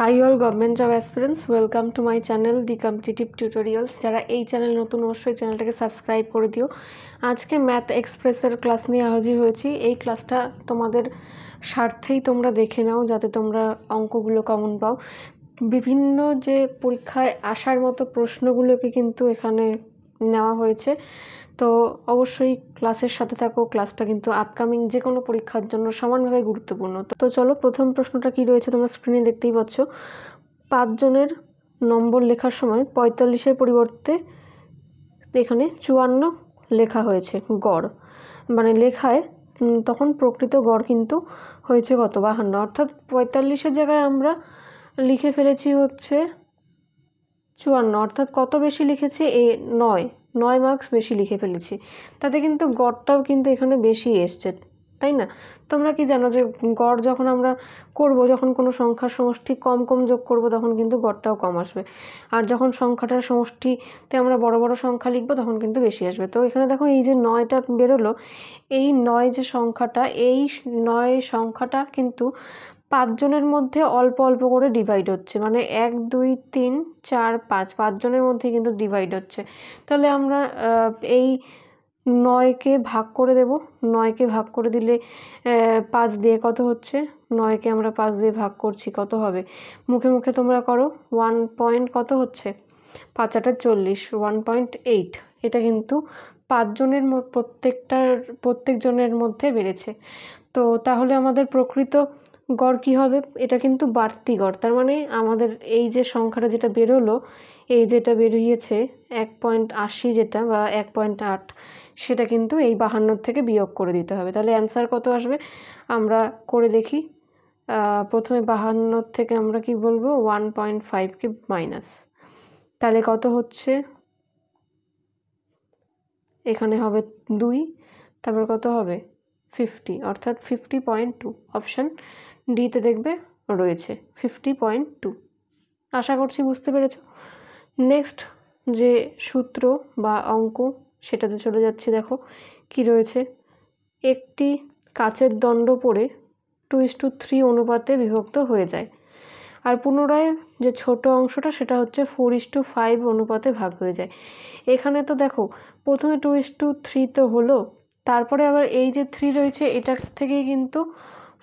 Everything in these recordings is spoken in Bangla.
High all government job aspirants welcome to my channel the competitive tutorials যারা এই চ্যানেল নতুন অবশ্যই চ্যানেলটাকে সাবস্ক্রাইব করে দিও আজকে ম্যাথ এক্সপ্রেসের ক্লাস নিয়ে হাজির হয়েছি এই ক্লাসটা তোমাদের স্বার্থেই তোমরা দেখে নাও যাতে তোমরা অঙ্কগুলো কমন পাও বিভিন্ন যে পরীক্ষায় আসার মতো প্রশ্নগুলোকে কিন্তু এখানে নেওয়া হয়েছে তো অবশ্যই ক্লাসের সাথে থাকো ক্লাসটা কিন্তু আপকামিং যে কোনো পরীক্ষার জন্য সমানভাবে গুরুত্বপূর্ণ তো চলো প্রথম প্রশ্নটা কি রয়েছে তোমরা স্ক্রিনে দেখতেই পাচ্ছ পাঁচজনের নম্বর লেখার সময় পঁয়তাল্লিশের পরিবর্তে এখানে চুয়ান্ন লেখা হয়েছে গড় মানে লেখায় তখন প্রকৃত গড় কিন্তু হয়েছে কত বাহান্ন অর্থাৎ পঁয়তাল্লিশের জায়গায় আমরা লিখে ফেলেছি হচ্ছে চুয়ান্ন অর্থাৎ কত বেশি লিখেছে এ নয় নয় মার্কস বেশি লিখে ফেলেছি তাতে কিন্তু গড়টাও কিন্তু এখানে বেশি এসছে তাই না তোমরা কি জানো যে গড় যখন আমরা করব যখন কোনো সংখ্যার সমষ্টি কম কম যোগ করব তখন কিন্তু গড়টাও কম আসবে আর যখন সংখ্যাটার সমষ্টিতে আমরা বড় বড় সংখ্যা লিখব তখন কিন্তু বেশি আসবে তো এখানে দেখো এই যে নয়টা বেরোলো এই নয় যে সংখ্যাটা এই নয় সংখ্যাটা কিন্তু পাঁচজনের মধ্যে অল্প অল্প করে ডিভাইড হচ্ছে মানে এক দুই তিন চার পাঁচ পাঁচজনের মধ্যে কিন্তু ডিভাইড হচ্ছে তাহলে আমরা এই নয়কে ভাগ করে দেব নয়কে ভাগ করে দিলে পাঁচ দিয়ে কত হচ্ছে নয়কে আমরা পাঁচ দিয়ে ভাগ করছি কত হবে মুখে মুখে তোমরা করো ওয়ান পয়েন্ট কত হচ্ছে পাঁচ আটার চল্লিশ ওয়ান পয়েন্ট এইট এটা কিন্তু পাঁচজনের প্রত্যেকটার প্রত্যেকজনের মধ্যে বেড়েছে তো তাহলে আমাদের প্রকৃত গড় কী হবে এটা কিন্তু বাড়তি গড় তার মানে আমাদের এই যে সংখ্যাটা যেটা বেরোলো এই যেটা বেরিয়েছে এক পয়েন্ট আশি যেটা বা এক পয়েন্ট আট সেটা কিন্তু এই বাহান্নর থেকে বিয়োগ করে দিতে হবে তাহলে অ্যান্সার কত আসবে আমরা করে দেখি প্রথমে বাহান্নর থেকে আমরা কি বলবো ওয়ান পয়েন্ট ফাইভকে মাইনাস তাহলে কত হচ্ছে এখানে হবে দুই তারপর কত হবে ফিফটি অর্থাৎ ফিফটি পয়েন্ট টু অপশান ডিতে দেখবে রয়েছে ফিফটি পয়েন্ট টু আশা করছি বুঝতে পেরেছ নেক্সট যে সূত্র বা অঙ্ক সেটাতে চলে যাচ্ছি দেখো কি রয়েছে একটি কাচের দণ্ড পড়ে টু ইস টু থ্রি অনুপাতে বিভক্ত হয়ে যায় আর পুনরায় যে ছোট অংশটা সেটা হচ্ছে ফোর ইস টু ফাইভ অনুপাতে ভাগ হয়ে যায় এখানে তো দেখো প্রথমে টু ইস টু থ্রি তো হলো তারপরে আবার এই যে থ্রি রয়েছে এটা থেকেই কিন্তু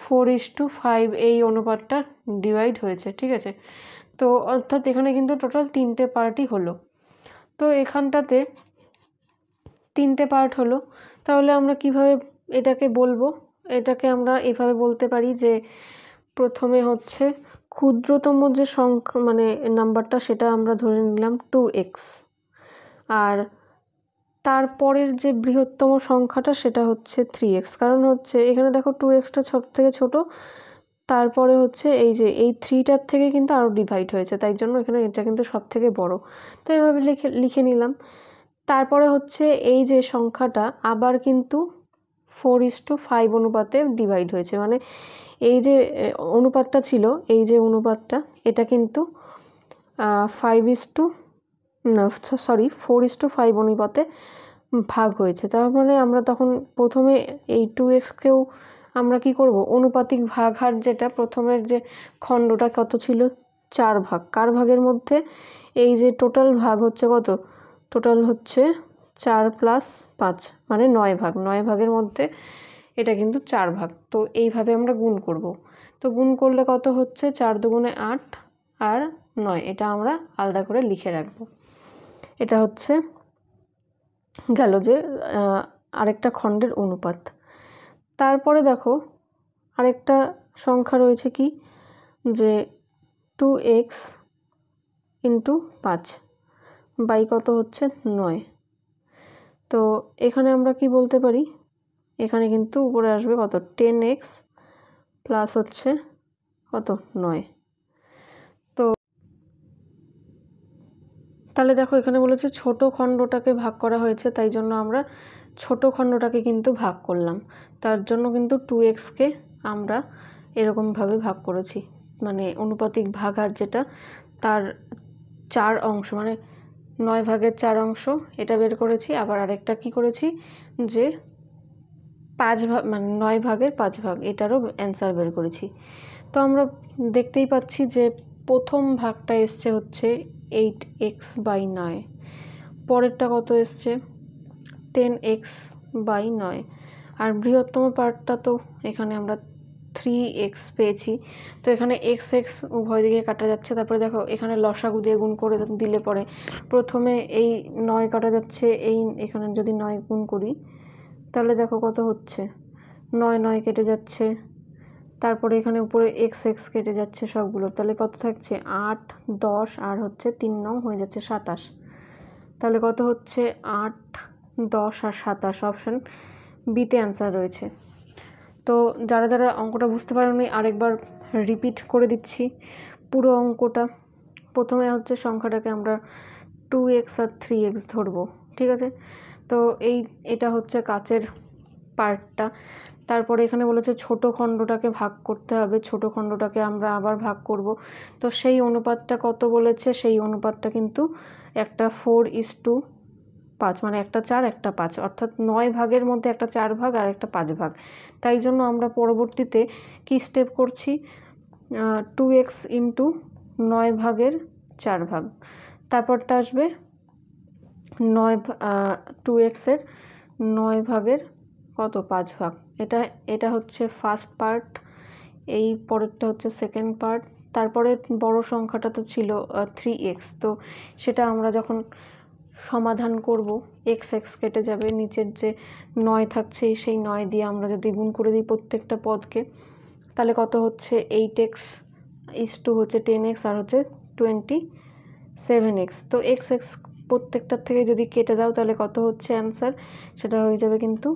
ফোর ইস টু ফাইভ এই অনুপাতটা ডিভাইড হয়েছে ঠিক আছে তো অর্থাৎ এখানে কিন্তু টোটাল তিনটে পার্টই হলো তো এখানটাতে তিনটে পার্ট হলো তাহলে আমরা কিভাবে এটাকে বলবো এটাকে আমরা এভাবে বলতে পারি যে প্রথমে হচ্ছে ক্ষুদ্রতম যে সংখ্যা মানে নাম্বারটা সেটা আমরা ধরে নিলাম টু এক্স আর তারপরের যে বৃহত্তম সংখ্যাটা সেটা হচ্ছে থ্রি এক্স কারণ হচ্ছে এখানে দেখো টু এক্সটা সব থেকে ছোটো তারপরে হচ্ছে এই যে এই থ্রিটার থেকে কিন্তু আরও ডিভাইড হয়েছে তাই জন্য এখানে এটা কিন্তু সব থেকে বড়ো তো এইভাবে লিখে লিখে নিলাম তারপরে হচ্ছে এই যে সংখ্যাটা আবার কিন্তু ফোর ইস টু ফাইভ অনুপাতে ডিভাইড হয়েছে মানে এই যে অনুপাতটা ছিল এই যে অনুপাতটা এটা কিন্তু five is to sorry four is to five অনুপাতে ভাগ হয়েছে তার মানে আমরা তখন প্রথমে এই টু এক্সকেও আমরা কি করব অনুপাতিক ভাগ হার যেটা প্রথমের যে খণ্ডটা কত ছিল চার ভাগ কার ভাগের মধ্যে এই যে টোটাল ভাগ হচ্ছে কত টোটাল হচ্ছে চার প্লাস পাঁচ মানে নয় ভাগ নয় ভাগের মধ্যে এটা কিন্তু চার ভাগ তো এইভাবে আমরা গুণ করব তো গুণ করলে কত হচ্ছে চার দুগুণে আট আর নয় এটা আমরা আলাদা করে লিখে রাখবো এটা হচ্ছে গেল যে আরেকটা খণ্ডের অনুপাত তারপরে দেখো আরেকটা সংখ্যা রয়েছে কি যে টু এক্স ইন্টু পাঁচ বাই কত হচ্ছে নয় তো এখানে আমরা কি বলতে পারি এখানে কিন্তু উপরে আসবে কত টেন এক্স প্লাস হচ্ছে কত নয় তাহলে দেখো এখানে বলেছে ছোট খণ্ডটাকে ভাগ করা হয়েছে তাই জন্য আমরা ছোট খণ্ডটাকে কিন্তু ভাগ করলাম তার জন্য কিন্তু টু এক্সকে আমরা এরকমভাবে ভাগ করেছি মানে অনুপাতিক ভাগ আর যেটা তার চার অংশ মানে নয় ভাগের চার অংশ এটা বের করেছি আবার আরেকটা কি করেছি যে পাঁচ ভাগ মানে নয় ভাগের পাঁচ ভাগ এটারও অ্যান্সার বের করেছি তো আমরা দেখতেই পাচ্ছি যে প্রথম ভাগটা এসছে হচ্ছে এইট এক্স বাই নয় পরেরটা কত এসছে টেন এক্স বাই নয় আর বৃহত্তম পার্টটা তো এখানে আমরা থ্রি এক্স পেয়েছি তো এখানে এক্স এক্স উভয় দিকে কাটা যাচ্ছে তারপরে দেখো এখানে লসাগু দিয়ে গুণ করে দিলে পরে প্রথমে এই নয় কাটা যাচ্ছে এই এখানে যদি নয় গুণ করি তাহলে দেখো কত হচ্ছে নয় নয় কেটে যাচ্ছে তারপরে এখানে উপরে এক্স এক্স কেটে যাচ্ছে সবগুলো তাহলে কত থাকছে আট দশ আর হচ্ছে তিন নং হয়ে যাচ্ছে সাতাশ তাহলে কত হচ্ছে আট দশ আর সাতাশ অপশান বিতে অ্যান্সার রয়েছে তো যারা যারা অঙ্কটা বুঝতে পারেননি আরেকবার রিপিট করে দিচ্ছি পুরো অঙ্কটা প্রথমে হচ্ছে সংখ্যাটাকে আমরা টু এক্স আর থ্রি এক্স ধরবো ঠিক আছে তো এই এটা হচ্ছে কাচের পার্টটা তারপরে এখানে বলেছে ছোট খণ্ডটাকে ভাগ করতে হবে ছোট খণ্ডটাকে আমরা আবার ভাগ করব তো সেই অনুপাতটা কত বলেছে সেই অনুপাতটা কিন্তু একটা ফোর ইস টু পাঁচ মানে একটা চার একটা পাঁচ অর্থাৎ নয় ভাগের মধ্যে একটা চার ভাগ আর একটা পাঁচ ভাগ তাই জন্য আমরা পরবর্তীতে কি স্টেপ করছি টু এক্স ইন্টু নয় ভাগের চার ভাগ তারপরটা আসবে নয় টু এক্সের নয় ভাগের কত পাঁচ ভাগ এটা এটা হচ্ছে ফার্স্ট পার্ট এই পরেরটা হচ্ছে সেকেন্ড পার্ট তারপরে বড় সংখ্যাটা তো ছিল থ্রি এক্স তো সেটা আমরা যখন সমাধান করব এক্স এক্স কেটে যাবে নিচের যে নয় থাকছে সেই নয় দিয়ে আমরা যদি গুণ করে দিই প্রত্যেকটা পদকে তাহলে কত হচ্ছে এইট এক্স ইস টু হচ্ছে টেন এক্স আর হচ্ছে টোয়েন্টি সেভেন এক্স তো এক্স এক্স প্রত্যেকটার থেকে যদি কেটে দাও তাহলে কত হচ্ছে অ্যান্সার সেটা হয়ে যাবে কিন্তু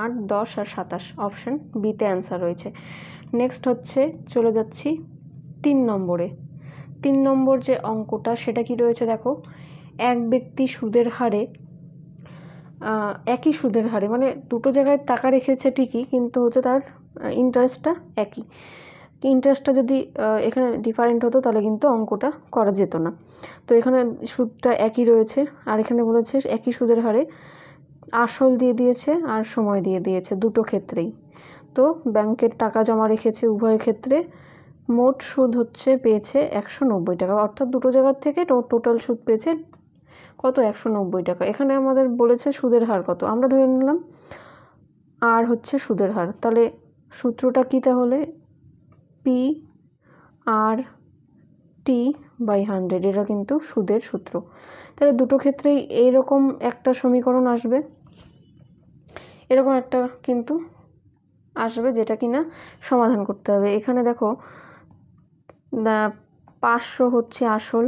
আট দশ আর সাতাশ অপশান বিতে অ্যান্সার রয়েছে নেক্সট হচ্ছে চলে যাচ্ছি তিন নম্বরে তিন নম্বর যে অঙ্কটা সেটা কি রয়েছে দেখো এক ব্যক্তি সুদের হারে একই সুদের হারে মানে দুটো জায়গায় টাকা রেখেছে ঠিকই কিন্তু হচ্ছে তার ইন্টারেস্টটা একই ইন্টারেস্টটা যদি এখানে ডিফারেন্ট হতো তাহলে কিন্তু অঙ্কটা করা যেত না তো এখানে সুদটা একই রয়েছে আর এখানে বলেছে একই সুদের হারে আসল দিয়ে দিয়েছে আর সময় দিয়ে দিয়েছে দুটো ক্ষেত্রেই তো ব্যাংকের টাকা জমা রেখেছে উভয় ক্ষেত্রে মোট সুদ হচ্ছে পেয়েছে একশো নব্বই টাকা অর্থাৎ দুটো জায়গার থেকে টোটাল সুদ পেয়েছে কত একশো নব্বই টাকা এখানে আমাদের বলেছে সুদের হার কত আমরা ধরে নিলাম আর হচ্ছে সুদের হার তাহলে সূত্রটা কী তাহলে P R T by hundred এটা কিন্তু সুদের সূত্র তাহলে দুটো ক্ষেত্রেই এইরকম একটা সমীকরণ আসবে এরকম একটা কিন্তু আসবে যেটা কি না সমাধান করতে হবে এখানে দেখো পাঁচশো হচ্ছে আসল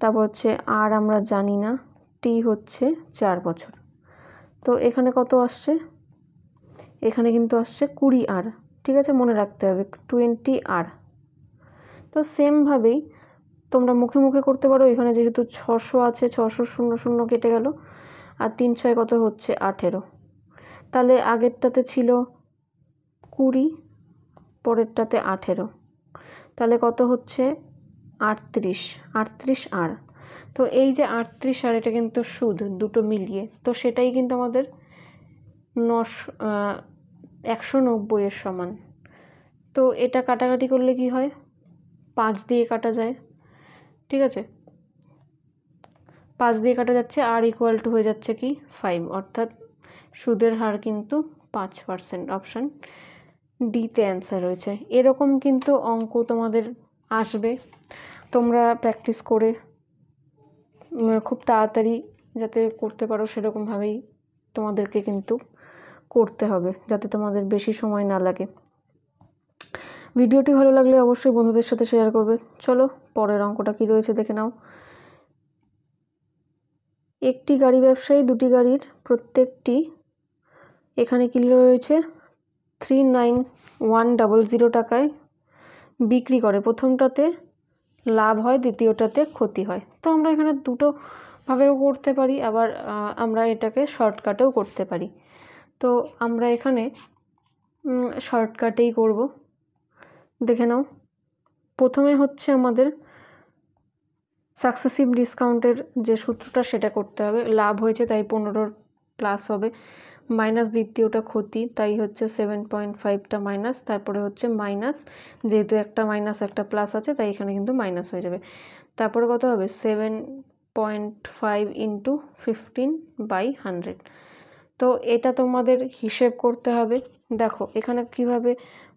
তারপর হচ্ছে আর আমরা জানি না টি হচ্ছে চার বছর তো এখানে কত আসছে এখানে কিন্তু আসছে কুড়ি আর ঠিক আছে মনে রাখতে হবে টোয়েন্টি আর তো সেমভাবেই তোমরা মুখে মুখে করতে পারো এখানে যেহেতু ছশো আছে ছশো শূন্য শূন্য কেটে গেলো আর তিন ছয় কত হচ্ছে আঠেরো তাহলে আগেরটাতে ছিল কুড়ি পরেরটাতে আঠেরো তাহলে কত হচ্ছে আটত্রিশ আটত্রিশ আর তো এই যে আটত্রিশ আর এটা কিন্তু সুদ দুটো মিলিয়ে তো সেটাই কিন্তু আমাদের নশো একশো নব্বইয়ের সমান তো এটা কাটাকাটি করলে কি হয় পাঁচ দিয়ে কাটা যায় ঠিক আছে পাঁচ দিয়ে কাটা যাচ্ছে আর ইকুয়াল টু হয়ে যাচ্ছে কি ফাইভ অর্থাৎ সুদের হার কিন্তু পাঁচ পার্সেন্ট অপশান ডিতে অ্যান্সার রয়েছে এরকম কিন্তু অঙ্ক তোমাদের আসবে তোমরা প্র্যাকটিস করে খুব তাড়াতাড়ি যাতে করতে পারো সেরকমভাবেই তোমাদেরকে কিন্তু করতে হবে যাতে তোমাদের বেশি সময় না লাগে ভিডিওটি ভালো লাগলে অবশ্যই বন্ধুদের সাথে শেয়ার করবে চলো পরের অঙ্কটা কী রয়েছে দেখে নাও একটি গাড়ি ব্যবসায়ী দুটি গাড়ির প্রত্যেকটি এখানে কিলো রয়েছে three nine one double zero টাকায় বিক্রি করে প্রথমটাতে লাভ হয় দ্বিতীয়টাতে ক্ষতি হয় তো আমরা এখানে দুটোভাবেও করতে পারি আবার আমরা এটাকে শর্টকাটেও করতে পারি তো আমরা এখানে শর্টকাটেই করব দেখে নাও প্রথমে হচ্ছে আমাদের সাকসেসিভ ডিসকাউন্টের যে সূত্রটা সেটা করতে হবে লাভ হয়েছে তাই পনেরোর প্লাস হবে মাইনাস দ্বিতীয়টা ক্ষতি তাই হচ্ছে সেভেন পয়েন্ট ফাইভটা মাইনাস তারপরে হচ্ছে মাইনাস যেহেতু একটা মাইনাস একটা প্লাস আছে তাই এখানে কিন্তু মাইনাস হয়ে যাবে তারপরে কত হবে seven point five into fifteen by hundred তো এটা তোমাদের হিসেব করতে হবে দেখো এখানে কিভাবে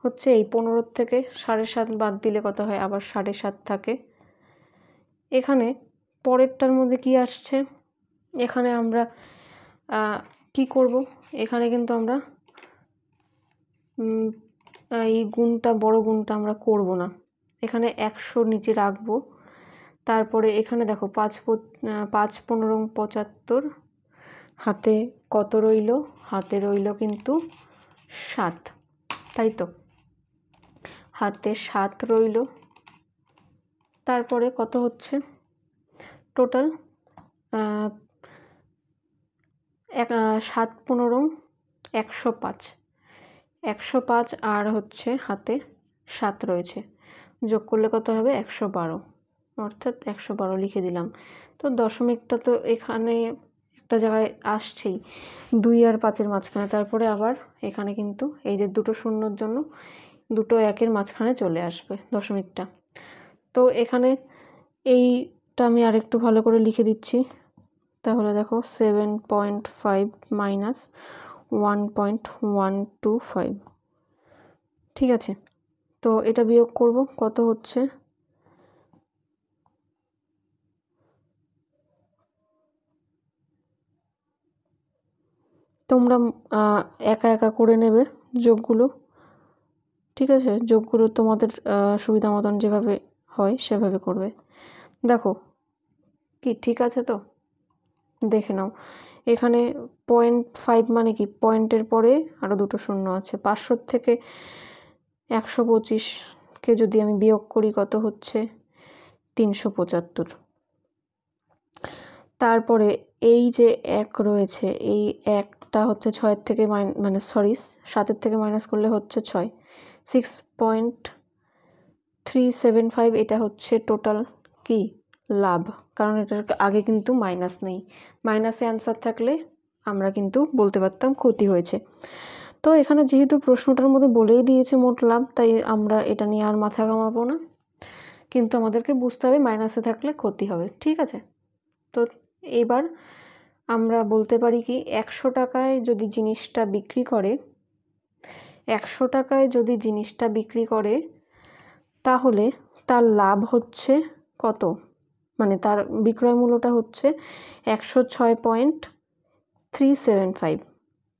হচ্ছে এই পনেরোর থেকে সাড়ে সাত বাদ দিলে কত হয় আবার সাড়ে সাত থাকে এখানে পরেরটার মধ্যে কি আসছে এখানে আমরা কি করব এখানে কিন্তু আমরা এই গুণটা বড় গুণটা আমরা করব না এখানে একশো নিচে রাখব তারপরে এখানে দেখো পাঁচ পাঁচ পনেরো পঁচাত্তর হাতে কত রইল হাতে রইল কিন্তু সাত তাই তো হাতে সাত রইল তারপরে কত হচ্ছে টোটাল এক সাত পনেরো একশো পাঁচ একশো পাঁচ আর হচ্ছে হাতে সাত রয়েছে যোগ করলে কত হবে একশো বারো অর্থাৎ একশো বারো লিখে দিলাম তো দশমিকটা তো এখানে একটা জায়গায় আসছেই দুই আর পাঁচের মাঝখানে তারপরে আবার এখানে কিন্তু এই যে দুটো শূন্যর জন্য দুটো একের মাঝখানে চলে আসবে দশমিকটা তো এখানে এইটা আমি আরেকটু ভালো করে লিখে দিচ্ছি তাহলে দেখো seven point five minus one point one two five ঠিক আছে তো এটা বিয়োগ করব কত হচ্ছে তোমরা একা একা করে নেবে যোগগুলো ঠিক আছে যোগগুলো তোমাদের সুবিধা মতন যেভাবে হয় সেভাবে করবে দেখো কি ঠিক আছে তো দেখে নাও এখানে পয়েন্ট ফাইভ মানে কি পয়েন্টের পরে আরও দুটো শূন্য আছে পাঁচশোর থেকে একশো পঁচিশকে যদি আমি বিয়োগ করি কত হচ্ছে তিনশো পঁচাত্তর তারপরে এই যে এক রয়েছে এই একটা হচ্ছে ছয়ের থেকে মানে সরি সাতের থেকে মাইনাস করলে হচ্ছে ছয় six point three seven five এটা হচ্ছে টোটাল কি লাভ কারণ এটার আগে কিন্তু মাইনাস নেই মাইনাসে অ্যান্সার থাকলে আমরা কিন্তু বলতে পারতাম ক্ষতি হয়েছে তো এখানে যেহেতু প্রশ্নটার মধ্যে বলেই দিয়েছে মোট লাভ তাই আমরা এটা নিয়ে আর মাথা ঘামাবো না কিন্তু আমাদেরকে বুঝতে হবে মাইনাসে থাকলে ক্ষতি হবে ঠিক আছে তো এবার আমরা বলতে পারি কি একশো টাকায় যদি জিনিসটা বিক্রি করে একশো টাকায় যদি জিনিসটা বিক্রি করে তাহলে তার লাভ হচ্ছে কত মানে তার বিক্রয় মূল্যটা হচ্ছে একশো ছয় পয়েন্ট থ্রি সেভেন ফাইভ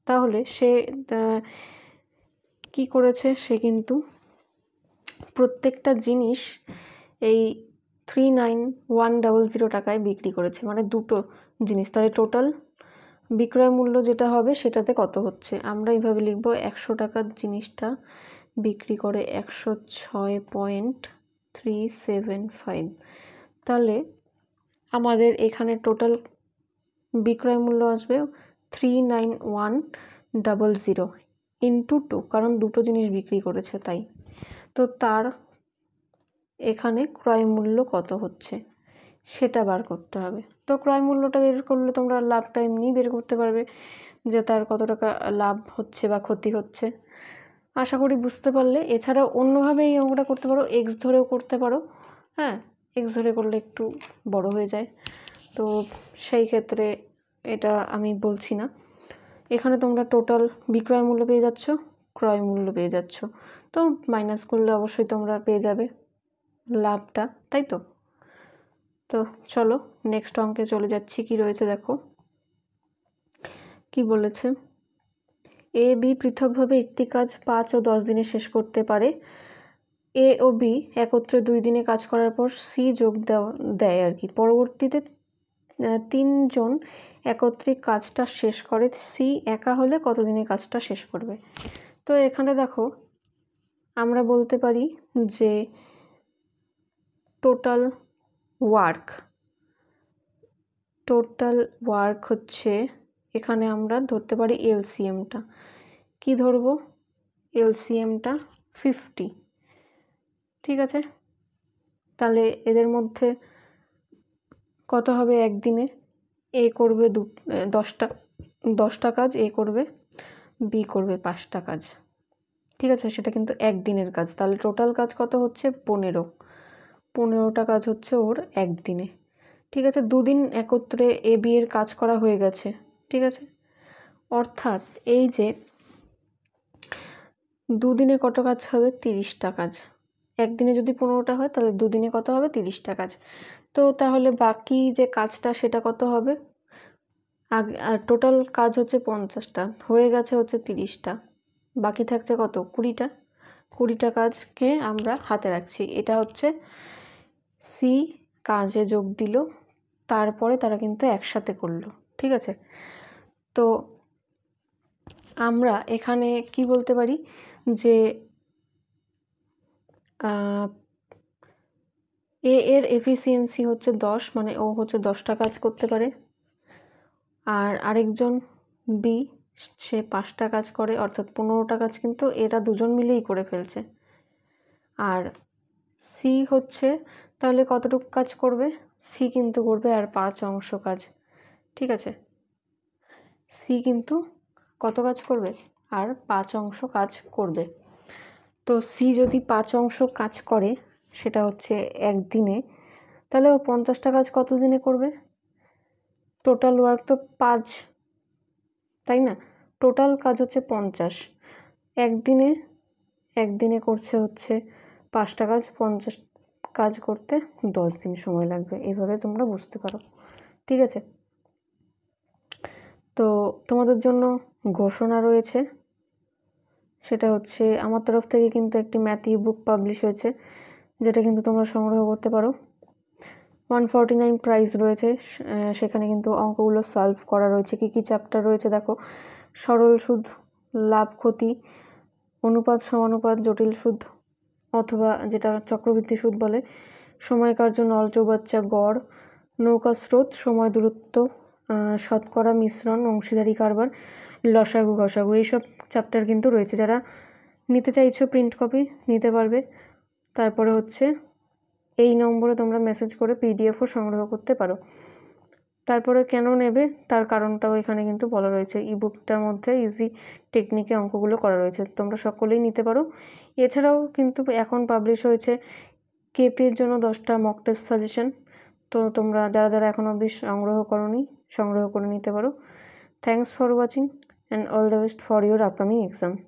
তাহলে সে কি করেছে সে কিন্তু প্রত্যেকটা জিনিস এই three nine one double zero টাকায় বিক্রি করেছে মানে দুটো জিনিস তাহলে টোটাল বিক্রয় মূল্য যেটা হবে সেটাতে কত হচ্ছে আমরা এইভাবে লিখবো একশো টাকার জিনিসটা বিক্রি করে একশো ছয় পয়েন্ট থ্রি সেভেন ফাইভ তাহলে আমাদের এখানে টোটাল বিক্রয় মূল্য আসবে three nine one double zero into two কারণ দুটো জিনিস বিক্রি করেছে তাই তো তার এখানে ক্রয় মূল্য কত হচ্ছে সেটা বার করতে হবে তো ক্রয় মূল্যটা বের করলে তোমরা লাভ টাইম নিয়ে বের করতে পারবে যে তার কত টাকা লাভ হচ্ছে বা ক্ষতি হচ্ছে আশা করি বুঝতে পারলে এছাড়া অন্যভাবে এই অঙ্কটা করতে পারো এক্স ধরেও করতে পারো হ্যাঁ এক্স ধরে করলে একটু বড় হয়ে যায় তো সেই ক্ষেত্রে এটা আমি বলছি না এখানে তোমরা টোটাল বিক্রয় মূল্য পেয়ে যাচ্ছ ক্রয় মূল্য পেয়ে যাচ্ছ তো মাইনাস করলে অবশ্যই তোমরা পেয়ে যাবে লাভটা তাই তো তো চলো নেক্সট অঙ্কে চলে যাচ্ছি কি রয়েছে দেখো কি বলেছে এ বি পৃথকভাবে একটি কাজ পাঁচ ও দশ দিনে শেষ করতে পারে এ ও বি একত্রে দুই দিনে কাজ করার পর সি যোগ দেওয়া দেয় আর কি পরবর্তীতে তিনজন একত্রে কাজটা শেষ করে সি একা হলে কতদিনে কাজটা শেষ করবে তো এখানে দেখো আমরা বলতে পারি যে টোটাল ওয়ার্ক টোটাল ওয়ার্ক হচ্ছে এখানে আমরা ধরতে পারি এলসিএমটা কি ধরবো এলসিএমটা ফিফটি ঠিক আছে তাহলে এদের মধ্যে কত হবে একদিনে এ করবে দু দশটা দশটা কাজ এ করবে বি করবে পাঁচটা কাজ ঠিক আছে সেটা কিন্তু একদিনের কাজ তাহলে টোটাল কাজ কত হচ্ছে পনেরো পনেরোটা কাজ হচ্ছে ওর একদিনে ঠিক আছে দুদিন একত্রে এ বি এর কাজ করা হয়ে গেছে ঠিক আছে অর্থাৎ এই যে দুদিনে কত কাজ হবে তিরিশটা কাজ একদিনে যদি পনেরোটা হয় তাহলে দুদিনে কত হবে তিরিশটা কাজ তো তাহলে বাকি যে কাজটা সেটা কত হবে আগে আর টোটাল কাজ হচ্ছে পঞ্চাশটা হয়ে গেছে হচ্ছে তিরিশটা বাকি থাকছে কত কুড়িটা কুড়িটা কাজকে আমরা হাতে রাখছি এটা হচ্ছে সি কাজে যোগ দিল তারপরে তারা কিন্তু একসাথে করলো ঠিক আছে তো আমরা এখানে কি বলতে পারি যে এ এর এফিসিয়েন্সি হচ্ছে দশ মানে ও হচ্ছে দশটা কাজ করতে পারে আর আরেকজন বি সে পাঁচটা কাজ করে অর্থাৎ পনেরোটা কাজ কিন্তু এরা দুজন মিলেই করে ফেলছে আর সি হচ্ছে তাহলে কতটুকু কাজ করবে সি কিন্তু করবে আর পাঁচ অংশ কাজ ঠিক আছে সি কিন্তু কত কাজ করবে আর পাঁচ অংশ কাজ করবে তো সি যদি পাঁচ অংশ কাজ করে সেটা হচ্ছে একদিনে তাহলে ও পঞ্চাশটা কাজ কত দিনে করবে টোটাল ওয়ার্ক তো পাঁচ তাই না টোটাল কাজ হচ্ছে পঞ্চাশ একদিনে একদিনে করছে হচ্ছে পাঁচটা কাজ পঞ্চাশ কাজ করতে দশ দিন সময় লাগবে এভাবে তোমরা বুঝতে পারো ঠিক আছে তো তোমাদের জন্য ঘোষণা রয়েছে সেটা হচ্ছে আমার তরফ থেকে কিন্তু একটি ম্যাথি বুক পাবলিশ হয়েছে যেটা কিন্তু তোমরা সংগ্রহ করতে পারো ওয়ান ফর্টি নাইন প্রাইজ রয়েছে সেখানে কিন্তু অঙ্কগুলো সলভ করা রয়েছে কী কী চ্যাপ্টার রয়েছে দেখো সরল সুদ লাভ ক্ষতি অনুপাত সমানুপাত জটিল সুদ অথবা যেটা চক্রবৃদ্ধি সুদ বলে সময়কার জন্য বাচ্চা গড় নৌকা স্রোত সময় দূরত্ব শতকরা মিশ্রণ অংশীদারি কারবার লসাগু ঘসাগু এইসব চ্যাপ্টার কিন্তু রয়েছে যারা নিতে চাইছো প্রিন্ট কপি নিতে পারবে তারপরে হচ্ছে এই নম্বরে তোমরা মেসেজ করে পিডিএফও সংগ্রহ করতে পারো তারপরে কেন নেবে তার কারণটাও এখানে কিন্তু বলা রয়েছে বুকটার মধ্যে ইজি টেকনিকে অঙ্কগুলো করা রয়েছে তোমরা সকলেই নিতে পারো এছাড়াও কিন্তু এখন পাবলিশ হয়েছে কেপির জন্য দশটা মক টেস্ট সাজেশন তো তোমরা যারা যারা এখনও অব্দি সংগ্রহ করনি সংগ্রহ করে নিতে পারো thanks for watching and all the best for your upcoming exam.